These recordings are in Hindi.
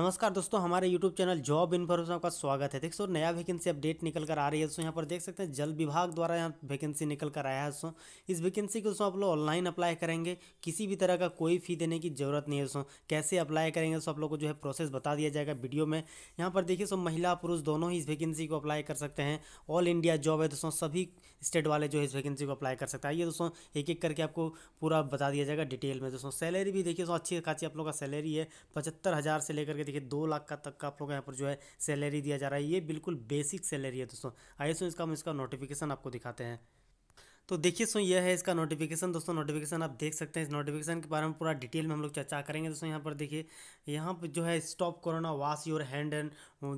नमस्कार दोस्तों हमारे YouTube चैनल जॉब इन्फॉर्मेशन आपका स्वागत है देखो नया वैकेंसी अपडेट निकल कर आ रही है दोस्तों यहाँ पर देख सकते हैं जल विभाग द्वारा यहाँ वैकेंसी निकल कर आया है दोस्तों इस वैकेंसी को दोस्तों आप लोग ऑनलाइन अप्लाई करेंगे किसी भी तरह का कोई फी देने की जरूरत नहीं है दोस्तों कैसे अप्लाई करेंगे सो आप लोग को जो है प्रोसेस बता दिया जाएगा वीडियो में यहाँ पर देखिए सो महिला पुरुष दोनों ही इस वैकेंसी को अप्लाई कर सकते हैं ऑल इंडिया जॉब है दोस्तों सभी स्टेट वाले जो है इस वैकेंसी को अप्लाई कर सकते हैं आइए दोस्तों एक एक करके आपको पूरा बता दिया जाएगा डिटेल में दोस्तों सैलरी भी देखिए सो अच्छी खासी आप लोग का सैलरी है पचहत्तर से लेकर के देखिए दो लाख का तक का आप लोग यहाँ पर जो है सैलरी दिया जा रहा है ये बिल्कुल बेसिक सैलरी है दोस्तों आइए सो इसका हम इसका नोटिफिकेशन आपको दिखाते हैं तो देखिए सो यह है इसका नोटिफिकेशन दोस्तों नोटिफिकेशन आप देख सकते हैं इस नोटिफिकेशन के बारे में पूरा डिटेल में हम लोग चर्चा करेंगे दोस्तों यहाँ पर देखिए यहाँ पर जो है stop corona wash your hand and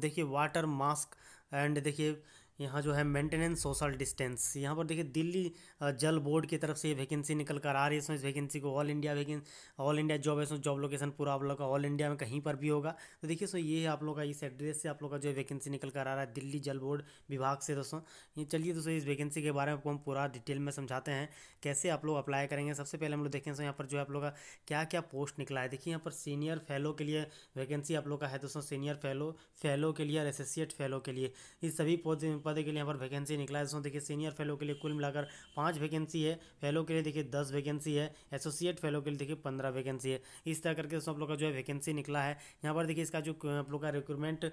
देखिए वाटर मास्क एंड देखिए यहाँ जो है मेंटेनेंस सोशल डिस्टेंस यहाँ पर देखिए दिल्ली जल बोर्ड की तरफ से ये वैकेंसी निकल कर आ रही है इस वैकेंसी को all India vacancy all India job है जॉब लोकेशन पूरा आप लोग का ऑल इंडिया में कहीं पर भी होगा तो देखिए सो ये है आप लोग का इस एड्रेस से आप लोग का जो वैकेंसी निकल कर आ रहा है दिल्ली जल बोर्ड विभाग से दोस्तों ये चलिए दोस्तों इस वैकेंसी के बारे में आपको हम पूरा डिटेल में समझाते हैं कैसे आप लोग अप्लाई करेंगे सबसे पहले हम लोग देखें सो यहाँ पर जो है आप लोग का क्या क्या पोस्ट निकला है देखिए यहाँ पर सीनियर फेलो के लिए वैकेंसी आप लोग का है दोस्तों सीनियर फेलो फेलो के लिए और एसोसिएट फेलो के लिए इस सभी पोस्ट पदे के लिए यहाँ पर वैकेंसी निकला है देखिए सीनियर फेलो के लिए कुल मिलाकर पाँच वैकेंसी है फेलो के लिए देखिए दस वैकेंसी है एसोसिएट फेलो के लिए देखिए पंद्रह वैकेंसी है इस तरह करके दोस्तों आप लोग का जो है वैकेंसी निकला है यहाँ पर देखिए इसका जो आप लोग का रिक्रूटमेंट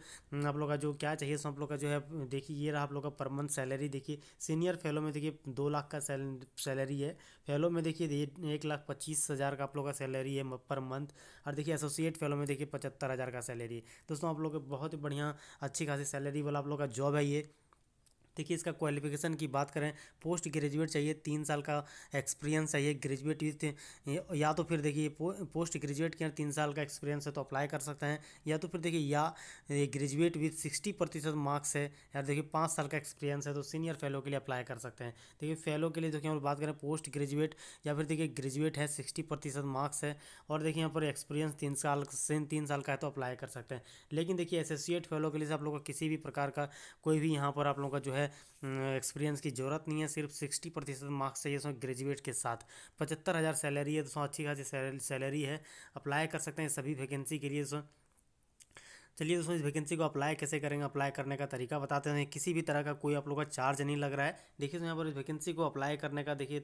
आप लोग का जो क्या चाहिए दोस्तों आप लोग का जो है देखिए ये रहा आप लोग का पर मंथ सैलरी देखिए सीनियर फेलो में देखिए दो लाख का सैलरी है फेलो में देखिए एक लाख पच्चीस हज़ार का आप लोग का सैलरी है पर मंथ और देखिए एसोसिएट फेलो में देखिए पचहत्तर हज़ार का सैलरी है दोस्तों आप लोग बहुत ही बढ़िया अच्छी खासी सैलरी वाला आप लोग का जॉब है ये देखिए इसका क्वालिफिकेशन की बात करें पोस्ट ग्रेजुएट चाहिए तीन साल का एक्सपीरियंस चाहिए ग्रेजुएट विथ या तो फिर देखिए पोस्ट ग्रेजुएट के तीन साल का एक्सपीरियंस है तो अप्लाई कर सकते हैं या तो फिर देखिए या ग्रेजुएट विथ सिक्सटी प्रतिशत मार्क्स है या देखिए पाँच साल का एक्सपीरियंस है तो सीनियर फेलो के लिए अप्लाई कर सकते हैं देखिए फेलो के लिए देखिए हम बात करें पोस्ट ग्रेजुएट या फिर देखिए ग्रेजुएट है सिक्सटी प्रतिशत मार्क्स है और देखिए यहाँ पर एक्सपीरियंस तीन साल से तीन साल का है तो अप्लाई कर सकते हैं लेकिन देखिए एसोसिएट फेलो के लिए आप लोगों का किसी भी प्रकार का कोई भी यहाँ पर आप लोगों का जो है एक्सपीरियंस की ज़रूरत नहीं है सिर्फ सिक्सटी प्रतिशत मार्क्स चाहिए उसमें ग्रेजुएट के साथ पचहत्तर हज़ार सैलरी है दोस्तों अच्छी खासी सैलरी है अप्लाई कर सकते हैं सभी वैकेंसी के लिए दोस्तों चलिए दोस्तों इस वैकेंसी को अप्लाई कैसे करेंगे अप्लाई करने का तरीका बताते हैं किसी भी तरह का कोई आप लोग का चार्ज नहीं लग रहा है देखिए यहाँ पर इस वैकेंसी को अप्लाई करने का देखिए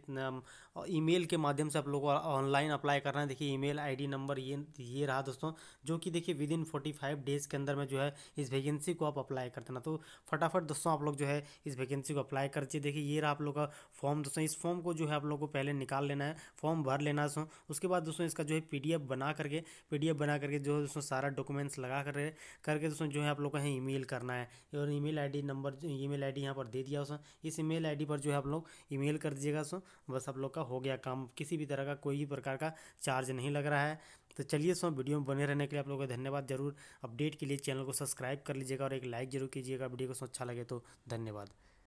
ईमेल के माध्यम से आप लोगों को ऑनलाइन अप्लाई करना है देखिए ईमेल आईडी नंबर ये ये रहा दोस्तों जो कि देखिए within forty five days के अंदर में जो है इस वैकेंसी को आप अप्लाई कर देना तो फटाफट दोस्तों आप लोग जो है इस वैकेंसी को अप्लाई कर देखिए ये रहा आप लोग का फॉर्म दोस्तों इस फॉर्म को जो है आप लोग को पहले निकाल लेना है फॉर्म भर लेना है उसके बाद दोस्तों इसका जो है पी बना करके पी बना करके जो है दोस्तों सारा डॉक्यूमेंट्स लगा कर करके दोस्तों जो है आप लोग का ई ईमेल करना है और email ID number email ID यहाँ पर दे दिया उसमें इस ईमेल आईडी पर जो है आप लोग ईमेल कर दीजिएगा उसमें बस आप लोग का हो गया काम किसी भी तरह का कोई भी प्रकार का चार्ज नहीं लग रहा है तो चलिए सो वीडियो में बने रहने के लिए आप लोगों का धन्यवाद जरूर अपडेट के लिए चैनल को सब्सक्राइब कर लीजिएगा और एक लाइक जरूर कीजिएगा वीडियो को अच्छा लगे तो धन्यवाद